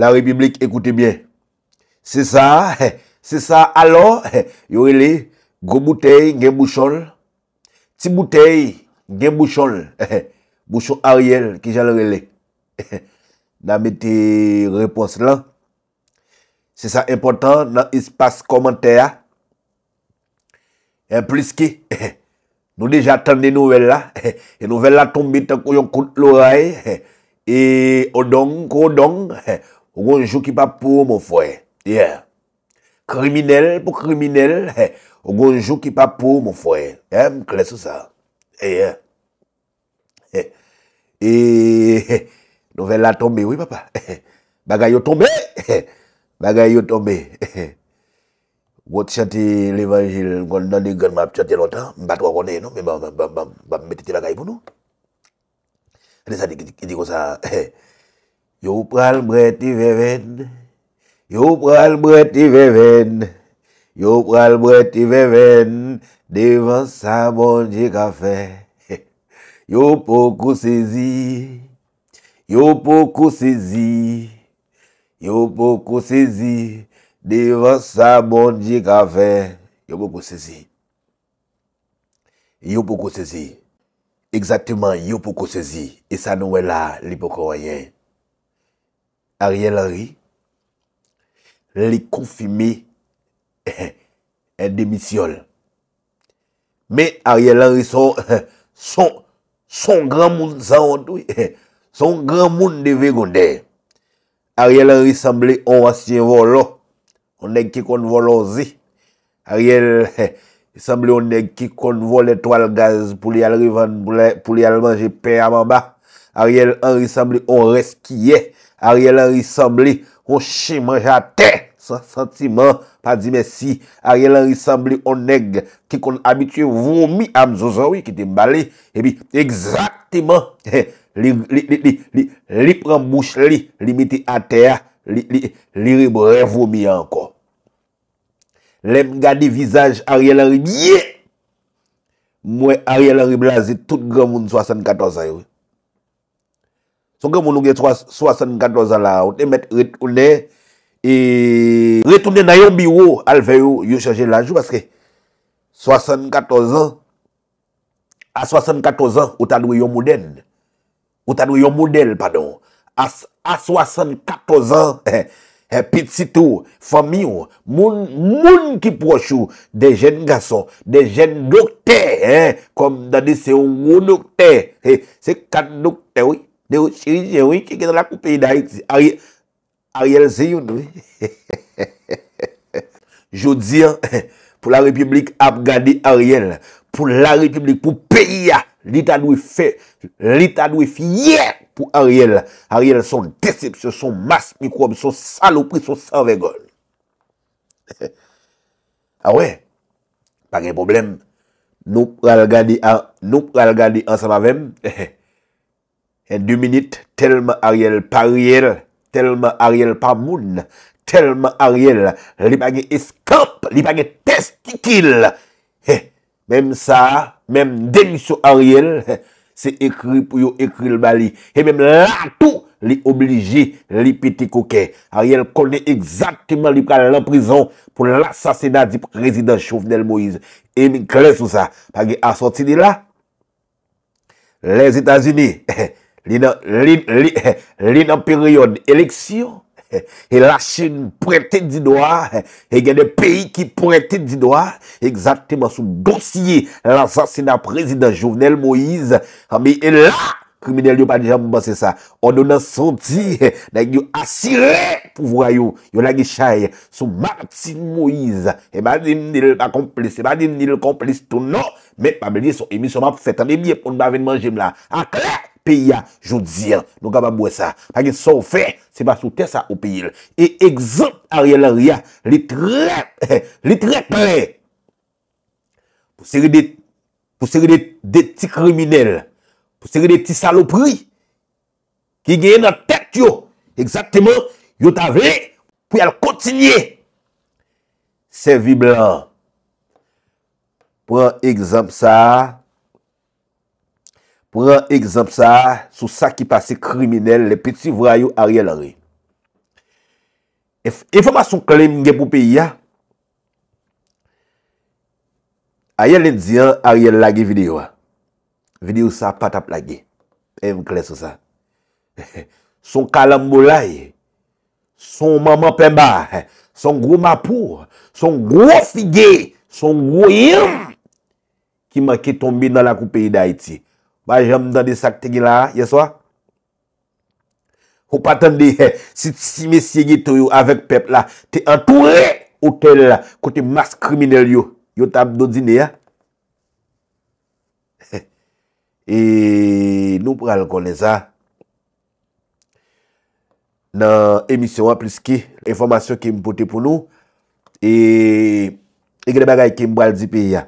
La repiblik, ekoute bien. Se sa, se sa, alo, yo rele, gwo boutei gen bouchon, ti boutei gen bouchon, bouchon ariel, ki jan rele, nan meti repons lan. Se sa, important, nan ispas komentè ya, en plus ki, nou deja tan ni nouvel la, nouvel la ton bit, kou yon koute l'oray, e odonk, odonk, Ou gonjou ki pa pou mou fwe. Ye. Kriminel pou kriminel. Ou gonjou ki pa pou mou fwe. Ye. Mklesou sa. Ye. E. Nou ven la tombe. Ou yi papa. Bagay yo tombe. Bagay yo tombe. Ou ti chanti l'evangil. Gon nan di gen map chanti lontan. Mbato a rone. Mbato a rone. Mbato a rone. Ani sa di kon sa... Youpou bon kou sezi, youpou kou sezi, youpou kou sezi, devan sa bondji kafe, youpou kou sezi. Youpou kou sezi, exactly youpou kou sezi, isa nou wè la li pou kwa yen. Ariel Henry, les confirmer démission. Mais Ariel Henry, son, grand monde, son grand monde de Végondaire. Ariel Henry semblait un ancien volant. On est qui qu'on vole aussi. Ariel, il semblait on est qui qu'on vole l'étoile gaz pour les aller pour les, pour manger paix à Mamba. Ariel Henry semblait on reste qui est. a rye lan risambli o shi manj a te, sa sentiman pa di mesi, a rye lan risambli o neg, ki kon abitye vomi am zozawi, ki te mbale, ebi, egzaktiman, li, li, li, li, li pran mbouch li, li miti a te, li, li, li re vomi anko. Lem gadi vizaj a rye lan ribye, mwe a rye lan riblazi, tout gran moun 74 ayoui. Son ke moun ouge 74 an la, ou te met retounen, e, retounen nan yon biwo, alve yo, yo chanje lanjou, paske, 74 an, a 74 an, ou tan wè yon moudel, ou tan wè yon moudel, pardon, a 74 an, pit sitou, fami ou, moun ki prochou, de jen gason, de jen nokte, kom dani se yon moun nokte, se kat nokte ou, De ou chiri chiri, ke kèdre la kou peyi da yè? Ariel, Ariel zè yon, oui? He he he he he he he he Jou diyan, pou la republik ap gadi Ariel Pou la republik, pou peyi ya Lita nou e fè, lita nou e fiyè Pou Ariel, Ariel son decep, son mas mikwob, son salopri, son sanvegon He he he A ah wè, pa gen problem Nou pral gadi an, nou pral gadi an samavem He he E dwi minute, telman Ariel pa Ariel, telman Ariel pa moun, telman Ariel, li bagye eskap, li bagye testikil. Heh, menm sa, menm denisyo Ariel, eh, se ekri pou yo ekri l'mali. He menm la tou li obliji li piti koke. Ariel kone exaktman li pran l'enprison pou l'assasinat di prezident Chauvenel Moïse. E mi kles ou sa, bagye aswoti li la. Les Etats-Unis, heh, li nan peryon eleksyon e la chen prete di doa e gen de peyi ki prete di doa egzateman sou dosye lan sasina prezident jounel Moïse e la krimine li yo pa dijan pou bas se sa o nou nan santi nan yo asire pou vrayo yo nan yi chay sou martin Moïse e ba din nil komplis tou nou me pa beli sou emisyonman fetan ah, e bie pou nou aven manjim la a ah, klek Peya, jout ziyan, nou gama mwesa. Takye son fe, se ba sou te sa ou peyil. E egzant a riyal a riyal, li tre li tre pre. Pou seri de pou seri de ti kriminel. Pou seri de ti salopri. Ki geye nan tek yo. Egzanteman, yo ta ve pou yal kontinye. Se vi blan. Pou an egzant sa Pwen an egzamp sa, sou sa ki pase kriminel, le peti vrayou a riyel a ri. E foma sou klem nge pou peyi ya? A yon le diyan a riyel la ge videyo. Videyo sa patap la ge. E vkle sou sa. Son kalam mou la ye. Son maman pemba. Son gro mapou. Son gro figye. Son gro hir. Ki man ki tombe nan la pou peyi da iti. Ba jom dan de sak te gila, yeswa? Ho patan de, si mesye gito yo avek pep la, te antou re hotel la, kote mas kriminel yo, yo tab do dine ya. E nou pral konen sa. Nan emisyon an plis ki, l'informasyon ki mpote pou nou, e, e grede bagay ki mbwal di pe ya.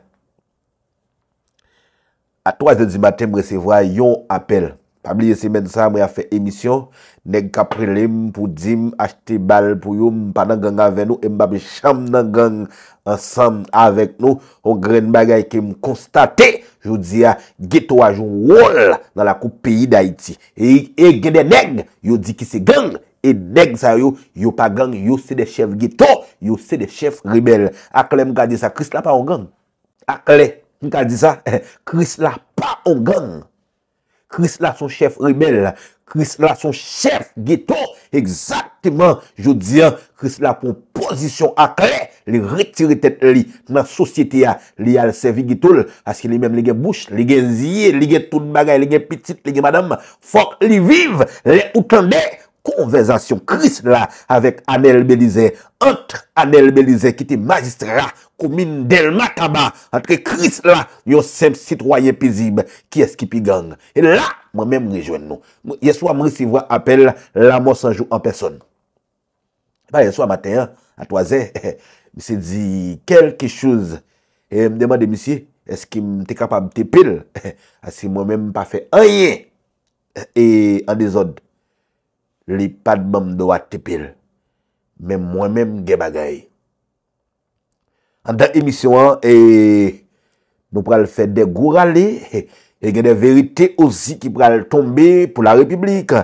A 3 e di maten mresevwa yon apel. Pabliye semen sa mre a fe emisyon. Neg kaprelem pou dim. Ache te bal pou yon. Pa nan gang ave nou. E mba bicham nan gang ansan avek nou. O gren bagay ke mkostate. Jou di ya. Gito wajou woul nan la koupi yi da iti. E gen de neg. Yow di ki se gang. E neg sa yow. Yow pa gang. Yow se de chef gito. Yow se de chef rebel. Akle mkadi sa kris la pa wongan. Akle. Akle. Mika di sa, kris eh, la pa o gang, kris la son chèf rebel, kris la son chèf ghetto, egzaktman, jo diyan, kris la fon pozisyon akle, li retiritet li, nan sosyete ya, li alsevi gitoul, aske li menm li gen bouch, li gen ziye, li gen tout magay, li gen petit, li gen madame, fok li vive, li outande, Konversasyon kris la Avèk Anel Belize Antre Anel Belize ki ti magistra Koumine Delma Kaba Antre kris la Yo semp sitroyen pizib Ki eski pi gang E la mwen mèm rejwen nou Yeswa mwen si vwa apel la monsanjou an person Epa yeswa matin A toazè Misi di kelki chouz E mdèmande misi Eski mte kapab te pil Asi mwen mèm pa fe aye E an dezod Li pad bom do a tepil. Men mwen men gen bagay. An dan emisyon an, e, nou pral fèd de gourale, e gen de verite ozi ki pral tombe pou la republik.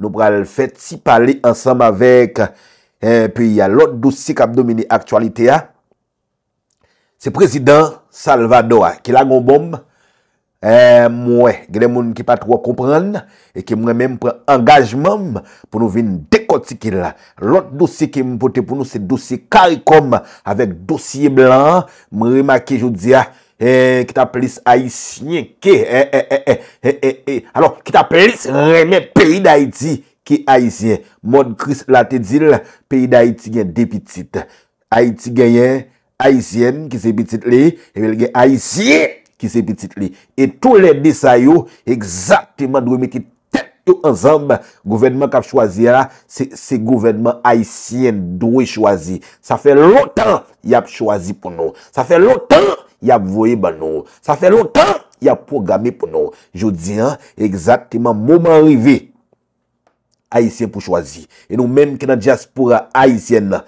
Nou pral fèd si pale ansam avek. E, Pe yalot dousi kap domine aktualite a. Se prezident Salvador, ki la gom bombe, Eh, Mwè, genè moun ki pa tro a komprenn E ki mwen mèm pren angajman Poun nou vin dekoti ki la Lot dosye ki mwen pote pou nou Se dosye karikom Avèk dosye blan Mwen remakè joudia e, Kitapelis Haitien Kè, kè, e, kè, e, kè Kitapelis remè Pèri d'Haiti ki Haitien Moun kris la te dil Pèri d'Haiti gen depitit Haitien, Haitien Kise bitit li, e bel gen Haitien Ki se piti titli. E tou ledi sa yo, Eksaktiman dwe meti tek yo anzamba, Gouvernman kap chwazi la, Se gouvernman Haitien dwe chwazi. Sa fe lontan yap chwazi pou nou. Sa fe lontan yap voye ba nou. Sa fe lontan yap progame pou nou. Je di, Eksaktiman mouman rive, Haitien pou chwazi. E nou menm ki nan diaspora Haitien nan,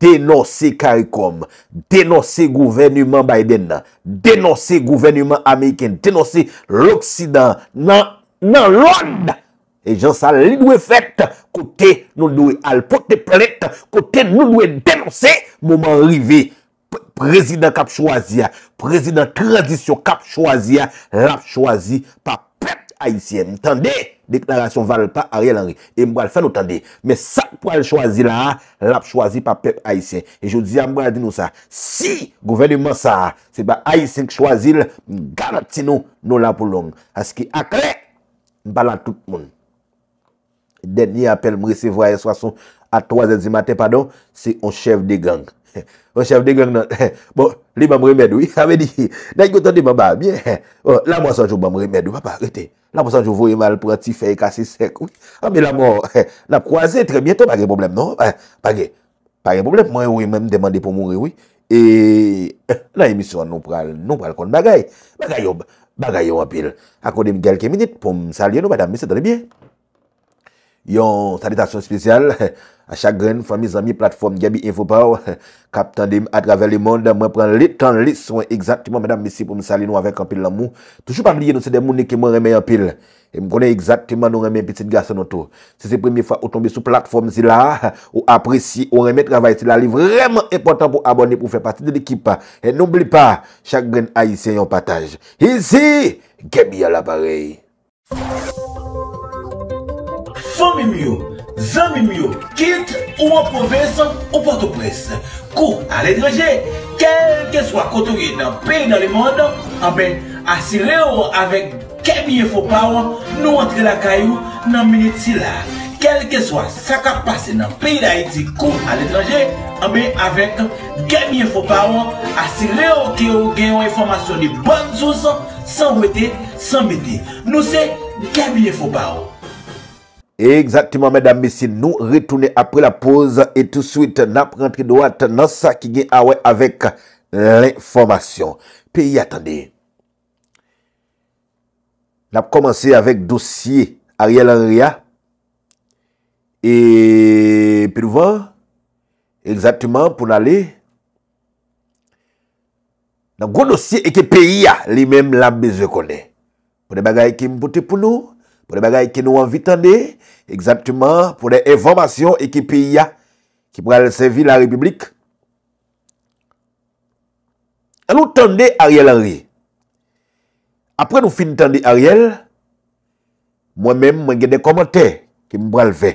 Denose Karikom, denose gouvennman Biden, denose gouvennman Ameriken, denose l'Oksidan nan l'Ond. E jan sa li dwe fet, kote nou dwe alpote plet, kote nou dwe denose mouman rive. Prezident kap choazia, prezident tradisyon kap choazia, rap choazi pap. Aisyen, m tende, deklarasyon val pa a riyel anri E m wale fè nou tende Me sap wale chwazi la ha, lap chwazi pa pep Aisyen E joudzi a m wale di nou sa Si, gouveni man sa ha Se ba Aisyen k chwazi, m galati nou Nou lapo long Aski akre, m bala tout moun Deni apel m resevwa A 3 et zi maten Se on chev de gang O chev de gen nan, bon, li mam remèd wè, amè di, nan goutan di mam ba, mwen, la mwansanjou mam remèd wè, pa pa rete, la mwansanjou vwè mal prati fè, kasi sek, wè, a mwen la mwansanjou, la proazè, tre mwen, to bagè problem, non, bagè, eh, bagè problem, mwen wè e mèm demande pou mounre wè, e, la emisyon nou pral, nou pral kon bagay, bagay yo, bagay yo apil, akonim gelke minit pou msalye nou, badam mwen, se dole mwen, yon salitasyon spesyal, à chaque grain, famille, amis, plateforme Gabi InfoPower, captain de à travers le monde, moi prends le temps, les soins exactement, madame, messieurs, pour me saluer avec un pile d'amour Toujours pas oublier, nous c'est des gens qui m'ont remis un pile. Et me connais exactement, nous un petit garçon autour. Si c'est la première fois, vous tombez sur plateforme, c'est là, ou apprécier, ou remettre travail, c'est là, vraiment important pour abonner, pour faire partie de l'équipe. Et n'oublie pas, chaque a ici on partage. Ici, Gabi à l'appareil. Famille Zan mi myo, kit ou an povesan ou pato pres Kou al etranje, kelke swa koto ge nan peyi nan li moun eh Ame asire ou avek kemiye fopawan Nou antre la kayou nan minit si la Kelke swa saka pase nan peyi la eti Kou al etranje, ame avek kemiye fopawan Asire ou geyon informasyon li ban zous San weti, san beti Nou se kemiye fopawan Exactement, mesdames et messieurs, nous retournons après la pause et tout de suite, nous rentrons droit dans ce qui vient ah avec l'information. Puis, attendez. Nous avons commencé avec le dossier Ariel Arria. Et puis, nous venons exactement pour aller dans le dossier ah, qui est le pays, les mêmes labes que je connais. Vous ne m'avez pas écouté pour nous? pou de bagay ki nou anvi tende, egzaptouman, pou de evormasyon ekipi ya, ki bral sevi la republik. An nou tende Ariel Henry, apre nou fin tende Ariel, mwen men mwen gen de komote ki mbral ve.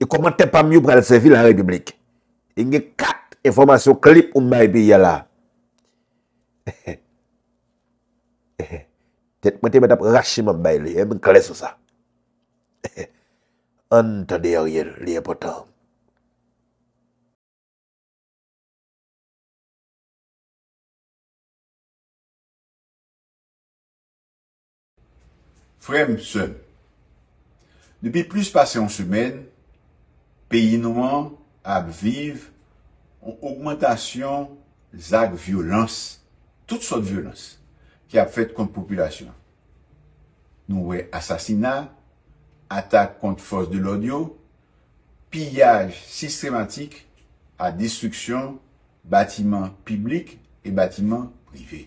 E komote pa mwen bral sevi la republik. En gen kat evormasyon klip ou mba epi ya la. He he he. Tèt mwen te mwen tap rachim an bay li, e mwen kle sou sa. An tè de yor yel li apotan. Frèm sè, depi plus pase an semen, peyi nouan, ap viv, ou augmentation, zak violans, tout sot violans. ki ap fèt kont populasyon. Nou wè asasina, atak kont fòs de l'odio, piyaj sistematik a distruksyon bâtiment piblik e bâtiment privé.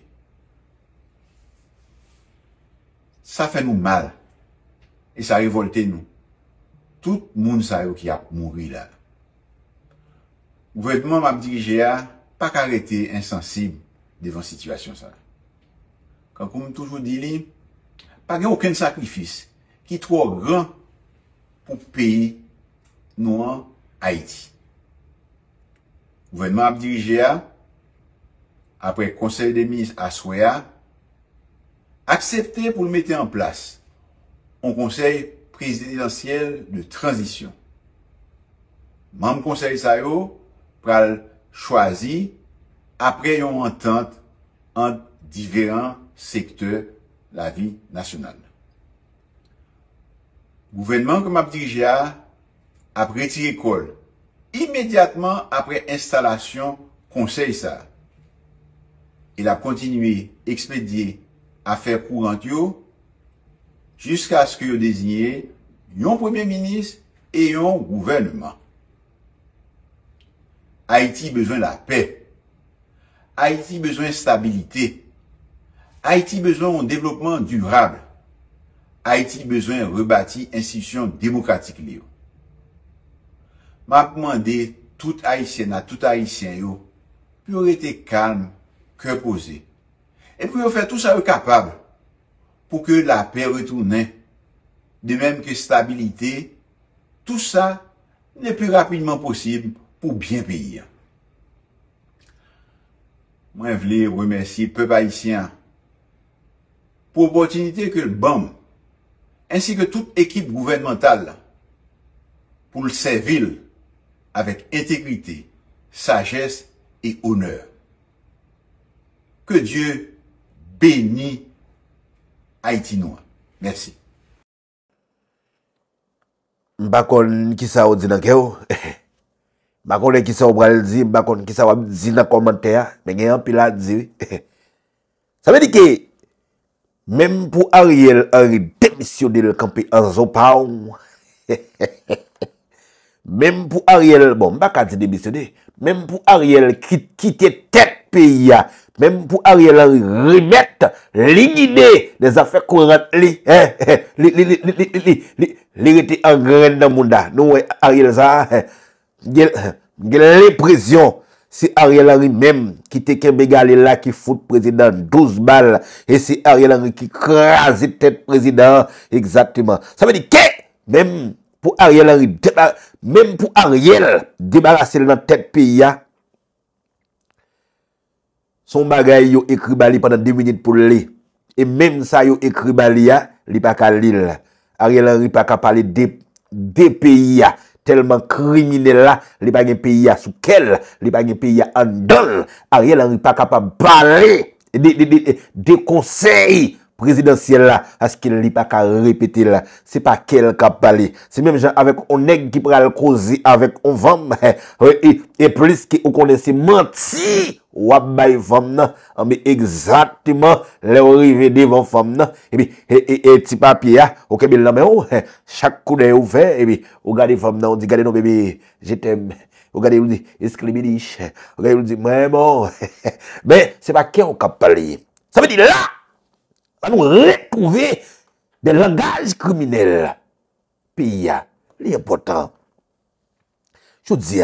Sa fè nou mal e sa revolte nou. Tout moun sa yo ki ap mouri la. Ou vèt moun ap dirije a pa karete insensib devan situasyon sa la. ka koum toujou di li, pa gen ouken sakrifis ki tro gran pou peyi nou an Haiti. Gouvenman ap dirije a, apre konsey de mis aswe a, aksepte pou l mette an plas an konsey prezidentiel de transisyon. Mame konsey sa yo, pral chwazi, apre yon entente an diveran sekteur la vi nasyonal. Gouvernement kom ap dirija ap reti ekol imediatman apre instalasyon konsey sa. El ap kontinui ekspedye afer pou rant yo jiska sk yo dezine yon premier minis e yon gouvernement. Haiti bezwen la pe. Haiti bezwen stabilite. Ha iti bezon an devlopman durab. Ha iti bezon an rebati insisyon demokratik li yo. Ma pou mande, tout Haitien a, tout Haitien yo, pou yo rete kalm, kè posè. E pou yo fè tout sa yo kapab pou ke la pè retounen. De mèm ke stabilite, tout sa ne pou rapidman posib pou bien payir. Mwen vle remersi pep Haitien a pou opotinite ke l'bam, ansi ke tout ekip gouvernemental, pou l'se vil, avek entekrite, sagesse, e oner. Ke Dieu, beni, Haitinois. Mersi. Mbakon kisa ou dina ke ou, mbakon e kisa ou bral zi, mbakon kisa ou zi na komante ya, men gen yon pila zi. Sa me di ke, Mem pou Ariel a ri demisyonel kanpe an zo pa ou. Mem pou Ariel, bon bakan se demisyonel. Mem pou Ariel kitey tet pe ya. Mem pou Ariel a ri rimet, linine, de za fèk kwen rent li. Li, li, li, li, li, li, li, li, li, li. Li retey an gren dam mounda. Nou wè Ariel sa. Gye, gye le presyon. Se Ariel Henry menm ki teke mbe gale la ki foute prezident 12 bal E se Ariel Henry ki kraze tete prezident Exactement Sa meni kek menm pou Ariel Henry Menm pou Ariel Demarase l nan tete peya Son bagay yo ekri bali pandan 2 minit pou le E menm sa yo ekri bali ya Li pa ka lil Ariel Henry pa ka pale de peya telman krimine la, li bagen piya soukel, li bagen piya andol, an yel an yi pa kapa bale, de konsey, Presidansye la, aske li pa ka repite la Se pa kel kapali Se mèm jan avek ou neg ki pral kozi Avek ou vam E plis ki ou kone se manti Ou ap bay vam nan Ambe ah, egzatman ah, non, Le ou rivedi vam vam nan E ti papi ya, ou ke bil namè ou Chak kou den ou fe Ou gade vam nan, ou di gade nou bebe Jete m, ou gade ou di esklimini Ou gade ou di mèm Ben, se pa kel kapali Sa me di la va nous retrouver des langages criminels. Pays, a, important. Je dis,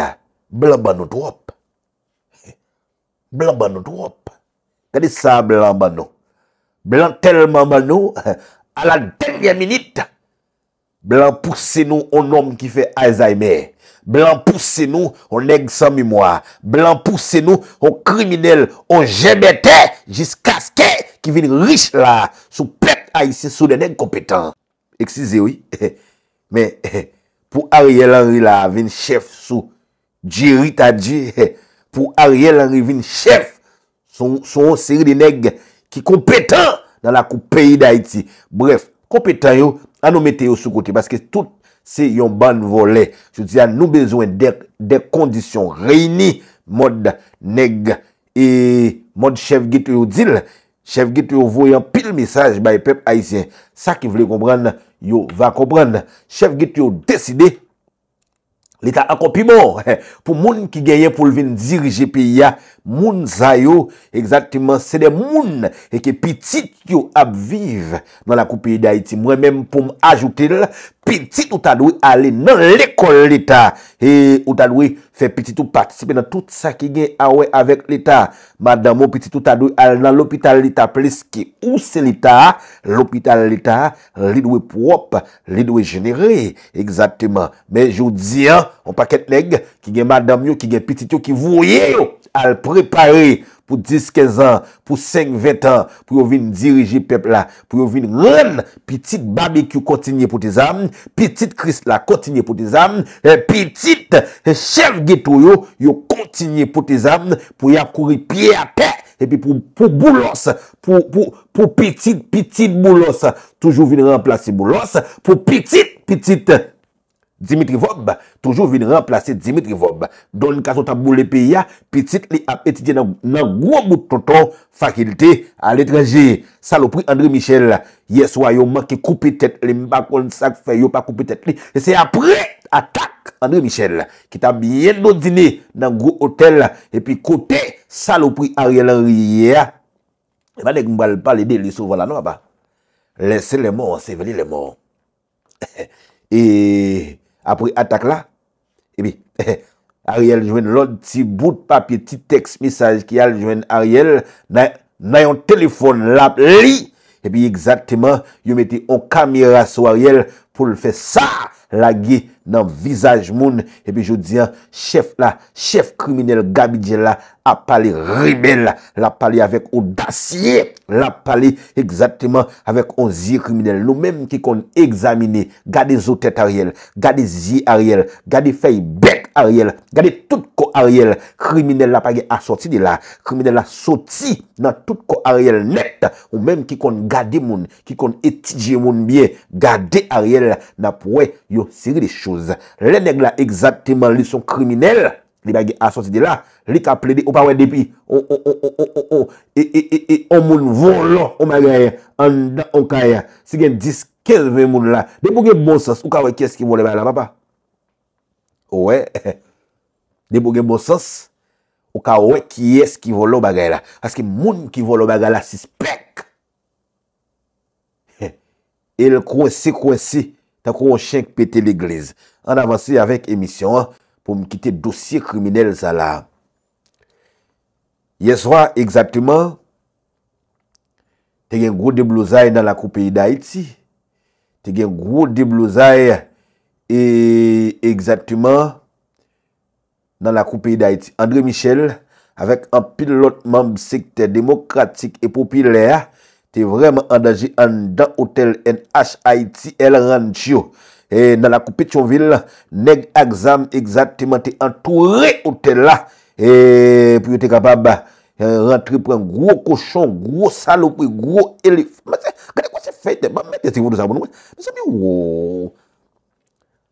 blanc bano nous Blanc ça, blanc Blanc tellement à la dernière minute, blanc poussez nous un homme qui fait Alzheimer. Blanc poussez nous on nègre sans mémoire. Blanc poussez nous un criminel, on GBT jusqu'à ce que ki vin rich la, sou pet Aïti sou de neg kompetant. Eksize wè, pou Ariel Henry la, vin chèf sou djeri ta djè, pou Ariel Henry vin chèf son sèri de neg ki kompetant nan la koupèi d'Aïti. Bref, kompetant yo, anou mette yo sou koti, paske tout se yon ban volè, jouti anou bezwen de kondisyon reyni mod neg e mod chèf git yo dzil, Chev git yo voyan pil mesaj bay pep Aisyen. Sa ki vle kombran, yo va kombran. Chev git yo deside, lita akopi bo. Po moun ki genye pou lvin diri GPI-ya, Moun zayou, exaktman, se de moun e ke pitit yo apviv nan la koupi e da iti. Mwen men pou m ajoutil, pitit ou ta dwi ale nan l'ekol l'Etat. E ou ta dwi fe pitit ou patisipe nan tout sa ki gen awe avèk ah l'Etat. Mardam ou pitit ou ta dwi ale nan l'opital l'Etat. Plis ki ou se l'Etat, l'opital l'Etat, li dwi prop, li dwi genere, exaktman. Men jou di an, ou paket neg, ki gen mardam yo, ki gen pitit yo, ki vouye yo. Al prepare pou 10-15 an, pou 5-20 an, pou yo vin dirije pep la, pou yo vin ren, pitit barbecue kontinye pou ti zan, pitit kris la kontinye pou ti zan, pitit chev getou yo, yo kontinye pou ti zan, pou ya kouri piye apè, epi pou boulos, pou pitit pitit boulos, toujou vin remplasi boulos, pou pitit pitit boulos. Dimitri Vob, toujou vin remplase Dimitri Vob. Don kason tabou lepe ya, pitit li ap etidye nan gwo moutoton fakilte a letraje. Salopri André Michel, ye swa yo man ki koupi tet, li mba kon sak fe yo pa koupi tet li. E se apre, atak André Michel, ki tab yen donzine nan gwo hotel, e pi kote salopri a rye lan rye ya. E ba dek mbal palide li sou vala nou a ba. Lese le moun, se veni le moun. E... Apri atak la, ebi Ariel jwen lode ti bout papye, ti tekst misaj ki al jwen Ariel, nan yon telefon lap li, ebi ekzaktman yon meti okamira sou Ariel pou lfe sa la gye. nan visaj moun, epi jo diyan, chef la, chef kriminelle Gabi Djela, apali rebel, l'apali avek odasye, l'apali egzatman avek onzi kriminelle, nou menm ki kon egzamine, gade zo tet ariel, gade zi ariel, gade fey bek ariel, gade tout ko ariel, kriminelle la pa ge asoti di la, kriminelle la soti nan tout ko ariel net, ou menm ki kon gade moun, ki kon etijye moun bie, gade ariel, nan pouwe, Yo, sege de chouze, le neg la egzatiman lison kriminel li bagye asosi de la, li ka ple de ou pa we depi, o, o, o, o, o, o, o, e, e, e, e, o moun volo o magaya, an da okaya. Sege, diskez ve moun la. Ne boge monsos, ou ka wekye skivole bagay la, papa? Ouwe, ne boge monsos, ou ka wekye skivolo bagay la, aske moun kivolo bagay la si spek. El kwen si, kwen si, Ta kon chenk pete l'egleze. An avansi avèk emisyon pou mkite dosye kriminelle sa la. Yeswa, egzatouman, te gen grou deblouzay nan la koupéi d'Haïti. Te gen grou deblouzay egzatouman nan la koupéi d'Haïti. Andre Michel, avèk an pilotman bsekte demokratik epopilèa, Te vreman andaje an dan hotel NH Haiti El Rancho. E nan la koupe chon vil la. Neg aksam exactiman te antoure hotel la. E pou yo te kapab. Ba rentre pou an gro koshon, gro salopri, gro elif. Mase, kade kwa se fayte? Mase, mase, mase. Mase, mase.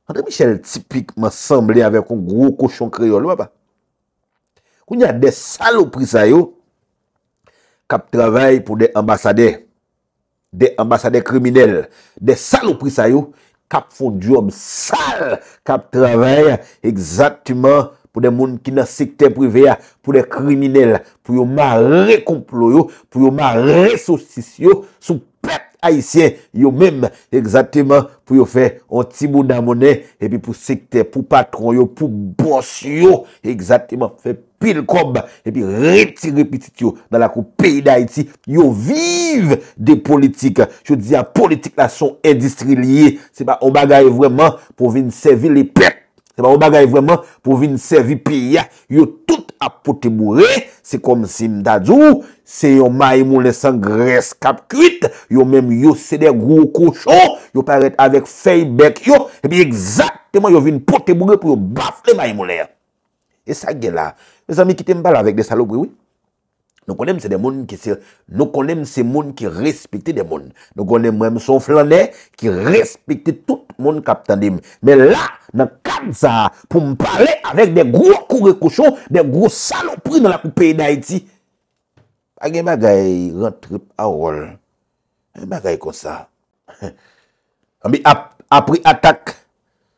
Andre Michel tipik masembli ave kon gro koshon kreyol. Ou nye de salopri sayo. Kap travay pou de ambasade. De ambasade kriminelle. De salopri sa yo. Kap fondi om sal. Kap travay. Eksaktiman pou de moun ki nan sikte prive ya. Pou de kriminelle. Pou yo ma rekomplo yo. Pou yo ma resosist yo. Sou pet. Haitien, yo mèm, egzatèman pou yo fè an timou nan mounè, epi pou sekte, pou patron yo, pou bòs yo, egzatèman, fè pil kob, epi reti repitit yo nan la kou peyi d'Haiti. Yo vive de politik. Je di a politik la son industrilier. Se ba, o magaye vwèman pou vin sevi li pek. Se pa ou bagay vreman pou vin sevi piya, yo tout apote mou re, se kom si mdadzou, se yo may mou lesan gres kap kuit, yo menm yo sede gro kouchon, yo paret avek fey bek yo, e pi egzatman yo vin pote mou re pou yo bafle may mou re. E sa gela, me zami ki tembal avek de salobri ouy. Nou konem se moun ki sir, nou konem se moun ki respite de moun. Nou konem mwen msou flande ki respite tout moun kapitan dim. Men la nan kan sa pou mpale avèk de gro kou re koucho, de gro salopri nan la koupei naiti. A gen bagay, rentrip a ouol. A gen bagay kon sa. Ami apri atak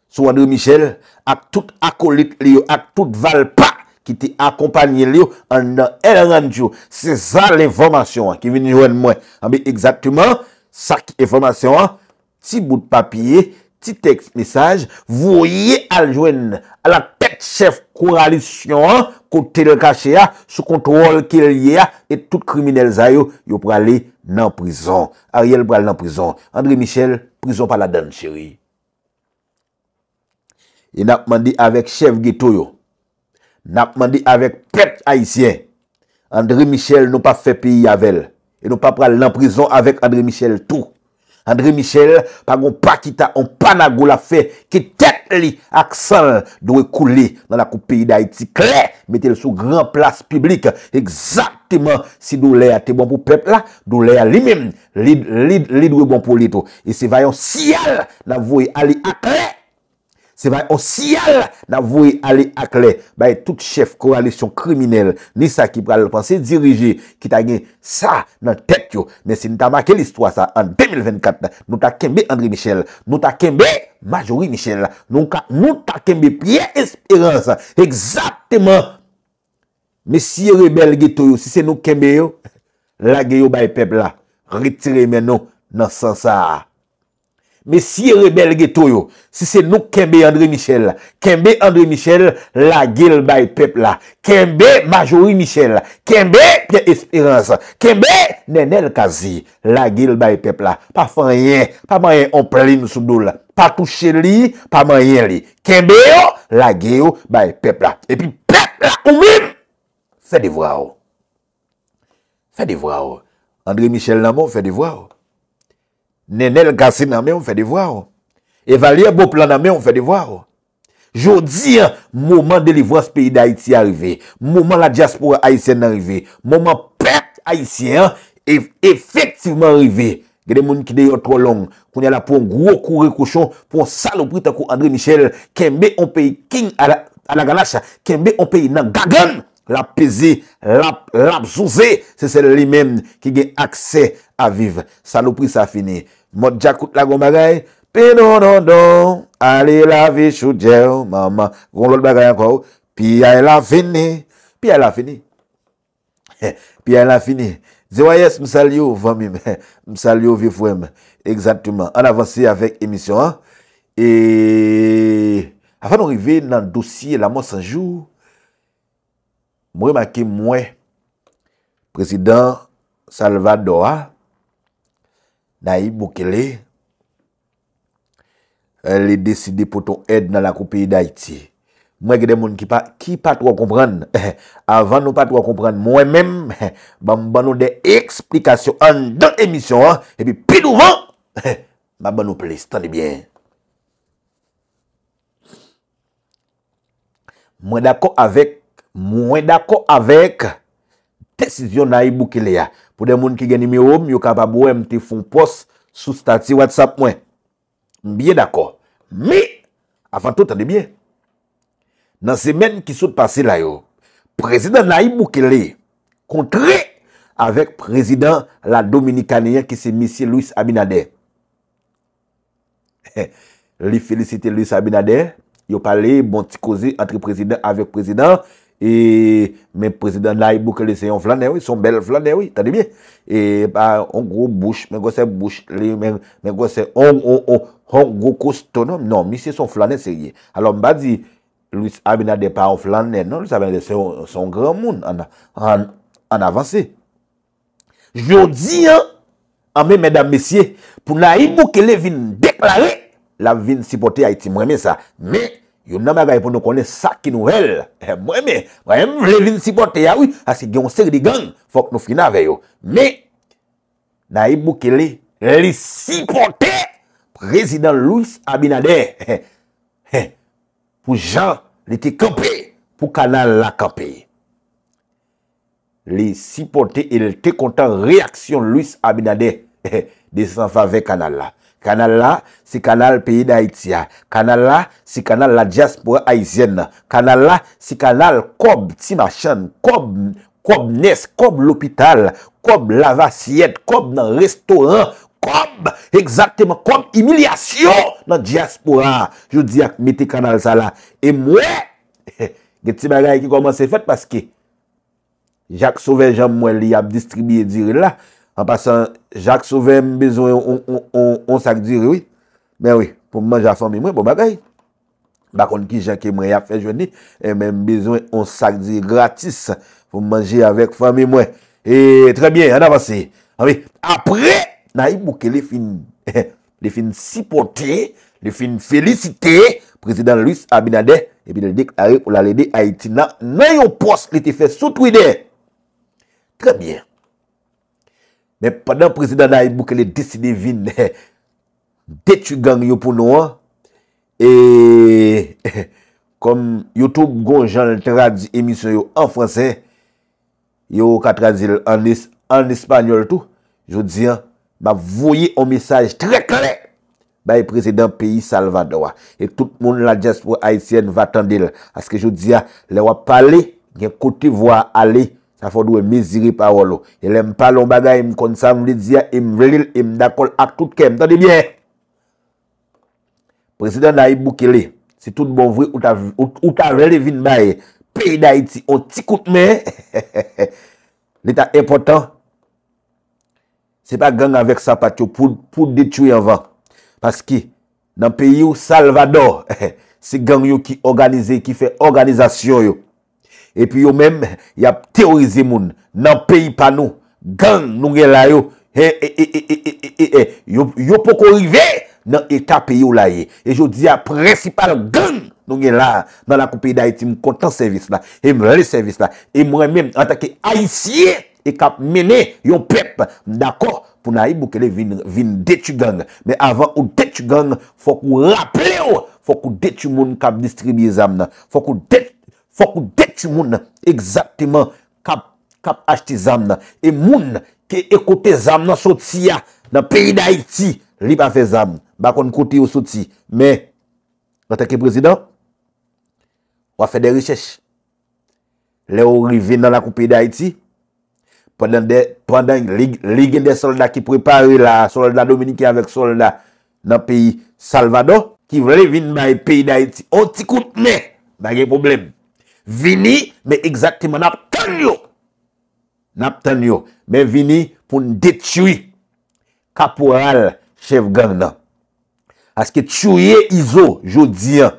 sou André Michel ak tout akolit liyo, ak tout valpa. Ki te akompanyel yo an nan el rand yo Se zan l'informasyon ki vini jwen mwen Ambe ekzaktouman Sak informasyon Ti bout papye Ti tekst mesaj Voye al jwen A la tek chef kouralisyon Kote l kache ya Sou kontrol ke liye ya Et tout kriminelle zay yo Yo prale nan prison Ariel prale nan prison André Michel Prison pa la dan chéri Enak mandi avek chef geto yo Nap mandi avek pet haisyen André Michel nou pa fe peyi yavel E nou pa pral nan prison avek André Michel tou André Michel pa gon pa kita On pa nagou la fe Ki tet li aksan Douwe kouli nan la kou peyi da iti kle Mete l sou gran plas publik Eksakteman si dou le a te bon pou pet la Dou le a li men Li dwe bon pou li to E se vayan sial Nan vouye ali a kle Se bay osyal nan vouye ale akle bay tout chef koalisyon kriminel. Nisa ki pral pranse dirije. Ki ta gen sa nan tet yo. Men se nita make l'histoire sa. An 2024, nou ta kembe André Michel. Nou ta kembe Majorie Michel. Nou ta kembe Pied Espérance. Eksaptement. Men si rebel geto yo, si se nou kembe yo. La ge yo bay pep la. Retire men nou nan sensa a. Mesye rebelge to yo. Si se nou kembe André Michel la. Kembe André Michel la gil bay pep la. Kembe Majoui Michel la. Kembe Pierre Espérance la. Kembe Nenel Kazi la gil bay pep la. Pa fanyen, pa manyen ople li msoumdou la. Pa touche li, pa manyen li. Kembe yo, la gil bay pep la. E pi pep la koumim. Fè di vwa yo. Fè di vwa yo. André Michel la mou fè di vwa yo. Oh. Nenèl Gassé nanmè, on fè oh. oh. de vwa. Evaluè bo plan nanmè, on fè de vwa. Jou di, mouman de li vwa spè yi d'Haïti a rive. Mouman la diaspora Haitien nan rive. Mouman pè Haitien efektiveman rive. Gèdè moun ki de yon tro long. Kounè la pou an gro kou re kouchon, pou an salopri ta kou André Michel, kèmbe an peyi king ala ganache, kèmbe an peyi nan gaggan, lap pezi, lap zouzi, se sè le li men ki gen aksè a vive. Salopri sa finè. Mod jakout la goun bagay. Pi nou nou nou. Ale la ve chou djè ou. Maman. Goun lòl bagay an kwa ou. Pi ay la fini. Pi ay la fini. Pi ay la fini. Zewayes msal yo vwem ime. Msal yo vwem. Exactouman. An avansi avèk emisyon an. E. Afan nou rive nan dosye la monsanjou. Mwen maki mwen. Presidant. Salvadoran. Na yi boukele, le deside pou ton ed nan la koupi yi da iti. Mwen gede moun ki pat wakompran, avan nou pat wakompran, mwen men, ban ban nou de eksplikasyon an dan emisyon an, epi pi nou van, ban ban nou ple, stande bien. Mwen dako avèk, mwen dako avèk, desisyon na yi boukele ya. Pou den moun ki geni mi om, yo kapab wèm te fon pos sou stati WhatsApp mwen. Mbiye d'akor. Mi, afan tout an de miye. Nan semen ki soute pase la yo, Prezident Naïm Boukele kontre avèk Prezident la Dominikaniye ki se misye Louis Aminade. Li felisite Louis Aminade. Yo pale bon ti koze antre prezident avèk prezident. E, men prezident Naiboukele e se yon flanè wè, son bel flanè wè, tade bie. E, pa, on gro bouch, men gose bouch, men gose on, on, on, on, gro kosto, non, misye son flanè se yè. Alors mba di, Louis Abinade pa an flanè, non, Louis Abinade se yon, son gran moun, an avansè. Jodi, an, amè, mèdam, misye, pou Naiboukele vin deklare, la vin sipote a iti mweme sa, mè. Yon nan mabaye pou nou konen sa ki nouvel. Eh, mwen men, mwen men vle vin sipote ya ou. Asi ah, gyon ser di gang fok nou fina veyo. Me, na i bouke li, li sipote. Prezident Louis Abinade. Eh, eh, pou Jean lite kepe pou kanal la kepe. Li sipote, il te kontan reaksyon Louis Abinade. De san fave kanal la. Kanal la, si kanal peyi da iti ya. Kanal la, si kanal la diaspora aizyen. Kanal la, si kanal kob ti machan. Kob, kob nes, kob l'opital. Kob lavas yet, kob nan restoran. Kob, ekzakteman, kob imilyasyon nan diaspora. Jou di ak meti kanal sa la. E mwen, ge ti magay ki koman se fet paske. Jak Sovejan mwen li ap distribye diri la. An pasan... Jacques Sauvé mbezouen on sakdi rewi Mwen wè pou mmanj a fami mwen pou bagay Bakon ki Jacques Emre ya fè jwenni Mbezouen on sakdi gratis Pou mmanjè avèk fami mwen E trebyen an avansè Apre Na yi bouke le fin Le fin sipote Le fin felicite Prezident Louis Abinade E pi de deklarè ou la le de Haitina non, Nan yon pos ki te fè sotou ide Trebyen Men, padan prezidanda yi boukele, desi devine, detu gang yu pou nou an, e, kom, yotou gonjan tradi emisyon yu an franse, yu katradil an espanyol tou, jou diyan, ba voye an mesaj tre kle, bay prezidand peyi salvado wa. E tout moun la jespo Haitien va tendil, aske jou diyan, le wap pale, yon kote vwa ale, Sa fòd wè miziri pa wò e lò. Elè mpa lò bagay m konsam lè dziya, m vlil, m dakol ak tout kem. Ta di myè? Prezident Naib Boukele, si tout bonvri, ou ta rele vinba e, peyi da iti, o tikout mè, lè ta epotan, se pa gang avèk sapat yo, pou detui avan. Pas ki, nan peyi ou Salvador, se gang yo ki organize, ki fè organizasyon yo. E pi yo men, yap teorize moun nan peyi panou, gang nou gen layo. Yo poko rive nan eta peyi ou laye. E yo diya, precipal gang nou gen la. Nan lakou peyi daye ti mkontan servis la, mre servis la, mre mwen an takye aisyye e kap mene yo pep. Mdako, pou nan yi boukele vin detu gang. Men avan ou detu gang fok ou rapple yo, fok ou detu moun kap distribye zam nan. Fok ou detu. Fokou det yon moun, Eksaptiman, Kap, Kap ashti zam nan, E moun, Ke ekote zam nan soti ya, Nan peyi da iti, Lipan fe zam, Bakon kote yo soti, Me, Notre ke prezident, Wafede richesh, Le ou rive nan lakou peyi da iti, Pwenden de, Pwenden lig, Lig en de solda ki prepare la, Solda dominiki avek solda, Nan peyi, Salvador, Ki vle vin may peyi da iti, O ti koute me, Mange probleme, Vini, men ekzaktiman nap tan yo. Nap tan yo. Men vini pou ndet choui kaporal chev gang nan. Aske chouye izo, jodi an.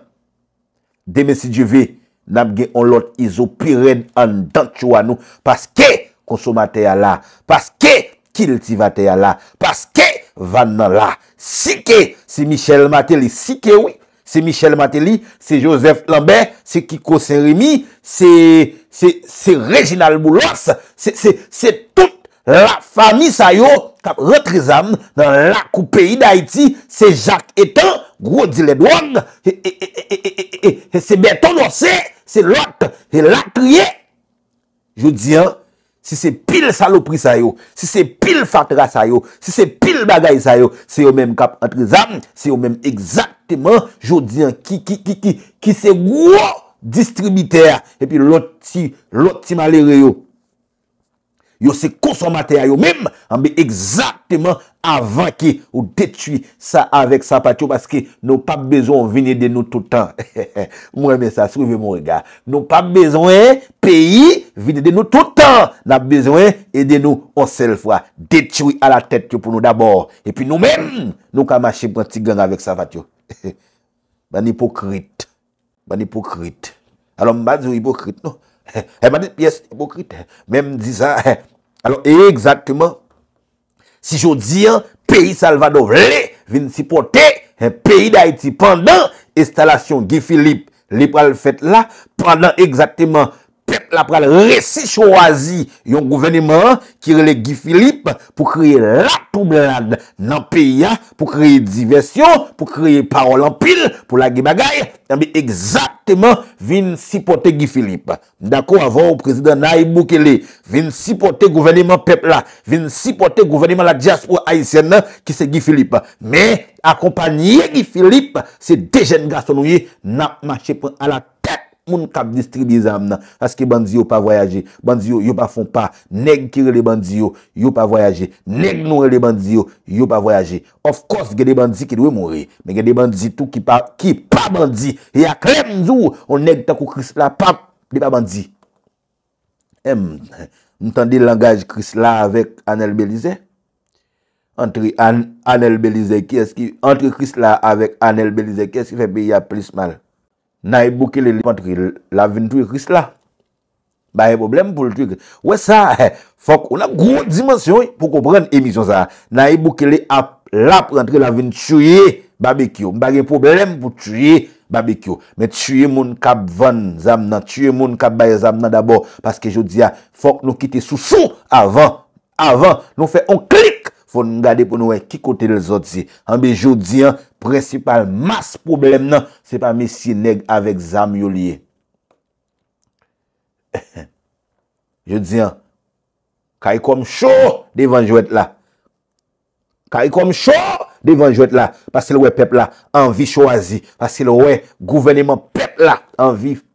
Deme si djive, namge on lot izo pirend an dan chou an nou. Paske konsoma te ya la. Paske kilti va te ya la. Paske vanna la. Si ke, si Michel Matel, si ke wii. se Michel Mateli, se Joseph Lambert, se Kiko Serimi, se Reginald Moulos, se tout la fami sa yo kap rentre zam nan lak ou peyi d'Haïti, se Jacques Etan, grodi lèdouan, e, e, e, se Berton Orsay, se Lot, se Lacrié, je di an, se se pil salopri sa yo, se se pil fatra sa yo, se se pil bagay sa yo, se yo men kap rentre zam, se yo men exact, Jodien ki se Gwo distribiter E pi loti malere yo Yo se konsomate A yo mem Ambe ah, exakteman avan ki Ou detui sa avek sapat yo Paske nou pa bezon vini de nou toutan Mwenbe sa souve mwen regard Nou pa bezon Peyi vini de nou toutan La bezon e de nou onsel fwa Detui a la tet yo pou nou dabor E pi nou men Nou kamache pou an ti gang avek sapat yo Man ipokrit Man ipokrit Alon mbade yon ipokrit nou Mbade yon pyes ipokrit Men mdi sa Alon e egzatman Si jodi an Peyi Salvador Le vin sipote Peyi Daiti Pendan Estalasyon Gifilip Lipal fet la Pendan egzatman pep la pral resi choazi yon gouveniman ki rele Gifilip pou kreye la toublade nan peya, pou kreye diversyon, pou kreye parol an pil, pou la ge bagay, yon bi ekzakteman vin sipote Gifilip. Ndako avon ou prezident Nae Boukele, vin sipote gouveniman pep la, vin sipote gouveniman la diaspo Aisyenna ki se Gifilip. Me, akompanyye Gifilip se dejen gastonouye nan machepan alat. moun kap distribize am nan, aske bandi yo pa voyaje, bandi yo yo pa fon pa, neg kire le bandi yo, yo pa voyaje, neg nou re le bandi yo, yo pa voyaje, ofkos gede bandi ki dwe moure, men gede bandi tou ki pa, ki pa bandi, ya e klem zou, ou neg takou kris la, pap, de pa bandi, em, mtande langaj kris la, avek Anel Belize, entre Anel Belize, kye eski, entre kris la, avek Anel Belize, kye eski febe, ya plis mal, Naibu Kelele contre la vingt-huit là. Bah, problème pour le tuer Ouais, ça, faut on a gros dimension pour comprendre l'émission ça. Naibu Kelele a pour entrer la e eh, vingt tuer barbecue. problème pour tuer barbecue. Mais tuer moun kap van zam nan, tuer moun kap baye zam nan d'abord. Parce que je dis, faut nous quitter sous sous avant. Avant, nous faisons un Fon nga de pou nou we kikote le zot zi. Anbe joudian, precipal mas problem nan, se pa mesi neg avek zam yoliye. Joudian, ka yi kom chou, devan jowet la. Ka yi kom chou, devan jowet la. Pase le we pepla, anvi chowazi. Pase le we, gouvene man pepla, anvi chowazi.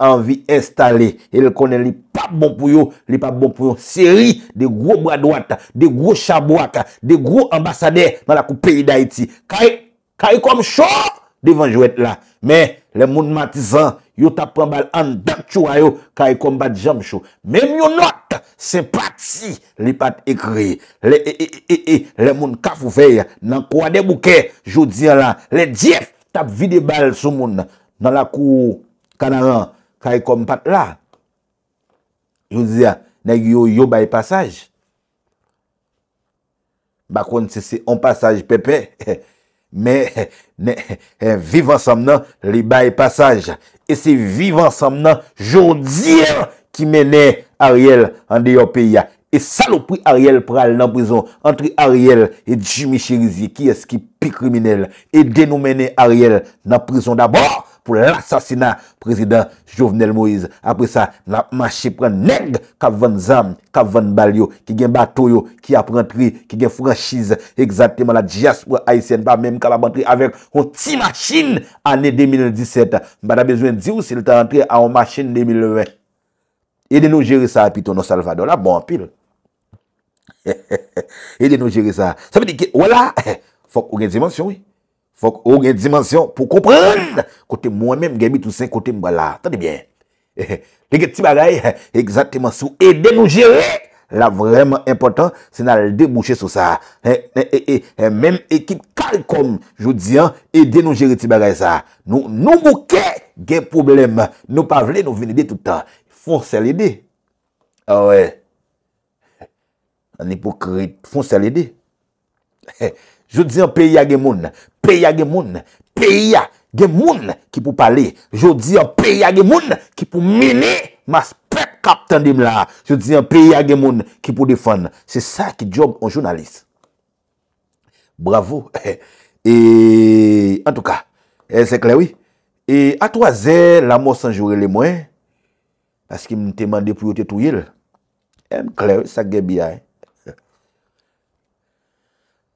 Anvi installe El kone li pap bon pou yo Seri bon de gro mwa doata De gro chabwaka De gro ambasade Mwen la kou peyi da iti Kari kom chou Devan jwet la Men le moun matisan Yo tap pran bal an Dak chou a yo Kari kom bat jam chou Men yon not Se pati Li pat ekri Le moun kafou fey Nan kwa de bouke Jou diyan la Le jef tap vide bal sou moun Nan la kou kanaran, kay kom pat la, yo dize, neg yo yo bay passage, bakon se se on passage pepe, me, vivan som nan, li bay passage, e se vivan som nan, joun diyen, ki mene Ariel, an de yo peya, e salopri Ariel pral nan prison, antri Ariel, e djimi chelizye, ki eski pi kriminel, e denou mene Ariel, nan prison d'abord, pou l'assasina prezident Jovenel Moïse. Apre sa, la machi pren neg ka van zam, ka van bal yo, ki gen batoyo, ki ap rentri, ki gen franchise, ekzanteman la diaspo Aysen, pa menm kalabantri avèk o ti machin anè 2017. Ba da bezwen di ou se lta rentri an o machin 2020. E de nou jere sa apito nou salvado la bon pil. E de nou jere sa apito nou salvado la bon pil. Sa pete ki wala, fok ou gen dimensyon wè, Fok ou gen dimensyon pou komprende. Kote mwen menm gen bitousen, kote mwen la. Tante bien. Dike tibagay, egzanteman sou ede nou jere. La vremen important, se nan al debouche sou sa. Eh, eh, eh, Mem ekip kalkom, joudian, ede nou jere tibagay sa. Nou mouke gen problem. Nou pavle nou vene de toutan. Fonsel ede. Awe. Ah An ipokrit. Fonsel ede. Joudian peyage moun. Moun. Pèya gen moun, pèya gen moun ki pou pale. Je diyan, pèya gen moun ki pou mine mas pep kapten di m la. Je diyan, pèya gen moun ki pou defan. Se sa ki job an jounalist. Bravo. E, en tout ka, se klewi. A to a zè, la mò sanjoure le mwen. As ki m te mande pou yote tou yil. E eh, m klewi, sa gen biya e.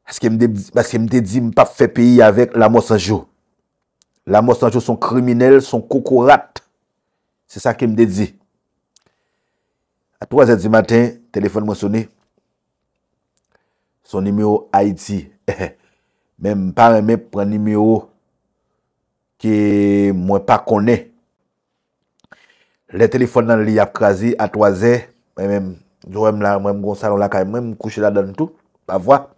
Aske mde di, mpa fe peyi avek l'amor sanjou. L'amor sanjou son kriminel, son koko rat. Se sa ke mde di. A 3z di matin, telefon mwen sone. Son niemio, Haïti. Mwen mi par mwen pre nimeo ke mwen pa kone. Le telefon nan li ap kazi a 3z. Mwen mwen mwen mwen mwen mwen mwen salon la ka. Mwen mwen mwen kouche la dan tout. Pavwa.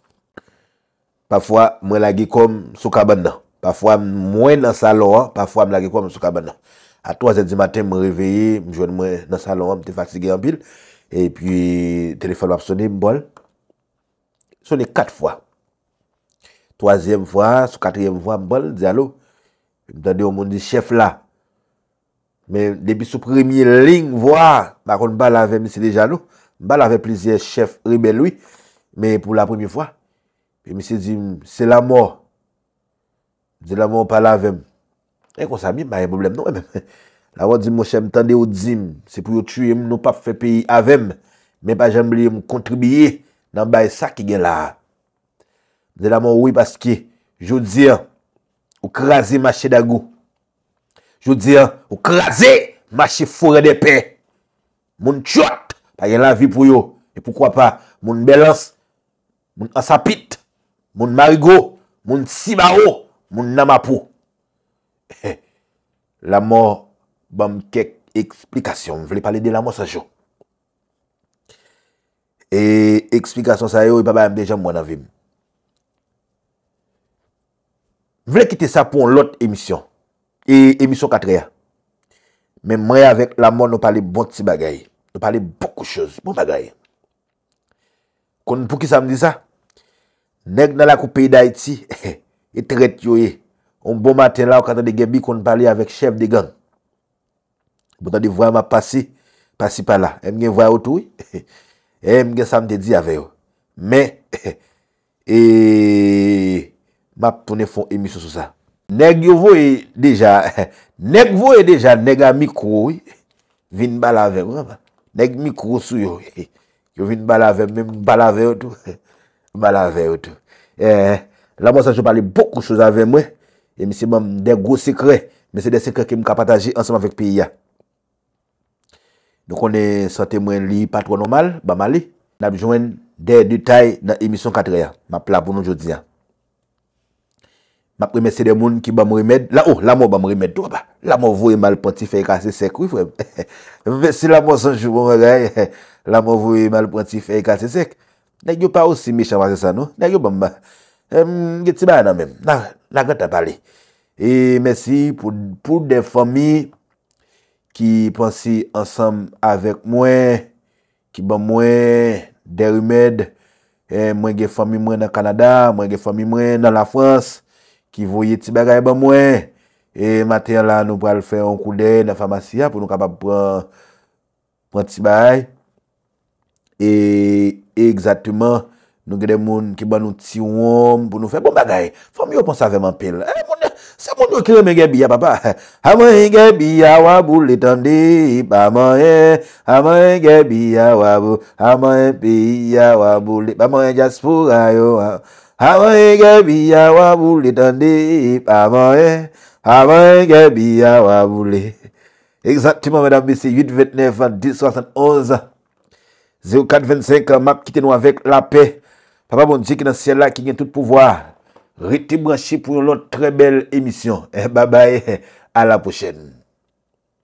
pafwa mwen lage koum sou kaban nan. Pafwa mwen mwen nan salon an, pafwa mwen lage koum sou kaban nan. A 3 et di maten mwen reveye, mwen jwenn mwen nan salon an, mwen te faksige an pil, e pi telefon wap sone, mwen bol. Sone 4 fwa. 3e fwa, sou 4e fwa, mwen bol, di alo, mwen dade ou mwen di chef la. Men debi sou premi ling vwa, makon bal ave Mr. Dejanou, bal ave plizye chef Rime Louis, men pou la premi fwa, E mi se zim, se la mor. Ze la mor pa lavem. E kon sa mi, ba yon problem nou. E la wo zim moche, mtande yo zim. Se pou yo tshuyem, nou pa fwe peyi avem. Men pa jen bile yon kontribiye. Nan baye sa ki gen la. Ze la mor, oui, paske. Jou diyan, ou krasi mashe dagou. Jou diyan, ou krasi mashe fure de pe. Moun tshuat, pa gen la vi pou yo. E poukwa pa, moun belans, moun ansapit, Moun Marigo, moun Sibaro, moun Namapo eh, eh, La mò, bèm kèk eksplikasyon Vèlè palè de la mò sa jò E eksplikasyon sa yo, e babay mdè jan mwen avèm Vèlè kète sa pou lòt emisyon E emisyon katre ya Mè mre avèk la mò nou palè bò bon tsi bagay Nou palè bòkou chòs, bò bon bagay Kon pou ki sa mdè sa? Nèk nan lakou peyi da iti, e tret yo e, on bon maten la wakantan de gebi kon bali avèk chèv de gang. Boutan de vwa ma pasi, pasi pala. E mgen vwa yo tou, e mgen samde di avè yo. Men, e, ma ppoune fon emisyo sou sa. Nèk yo vwe deja, nèk vwe deja, nèk a mikro, vin bala avè yo. Nèk mikro sou yo, yo vin bala avè, men bala avè yo tou. Malavè ou tou. E, eh, la moun sanjou pali bokou chouz avè mwen. E misi moun den gro sekre. Mesi den sekre ki m ka pataji ansanman vek piya. Nou konen sante mwen li patro nomal. Ba mali. Na bijouen den detay nan emisyon katre ya. Ma plapoun nou jodi ya. Ma pri mesi den moun ki ba mou remèd. La ou, la moun ba mou remèd. La moun vwe malponti fèy kase sek. Oui, fwèm. Mesi la moun sanjou mwen regay. La moun vwe malponti fèy kase sek. Nèk yo pa ou si mè chan wazè sa nou. Nèk yo bè mbè. Gè tibè nan mèm. Nèk gè tè palè. E mèsi pou dè fòmi ki pansi ansèm avèk mwen ki bè mwen derumèd e, mwen gè fòmi mwen nan Kanada mwen gè fòmi mwen nan la Frans ki vò yè tibè gè bè mwen e matè an la nou pral fè an kou dè nan famasyè pou nou kapap pran pran tibè e... Eksatiman, nou gede moun ki ba nou tiwom pou nou fe. Bon bagay, fòm yo ponsa veman pel. Eh, se moun yo kremen gebi ya baba. Hamon gebi ya wabu, letan deyip. Hamon ye, hamon ye gebi ya wabu. Hamon ye piya wabu, letan deyip. Hamon ye jaspur ayo. Hamon ye gebi ya wabu, letan deyip. Hamon ye, hamon ye gebi ya wabu. Eksatiman, mwen dan bisi 8, 29, 10, 11, 11. 0425, map, quittez nous avec la paix. Papa bon Dieu qui est dans le ciel là, qui a tout pouvoir. rete vous pour une autre très belle émission. Et eh, bye bye, à la prochaine.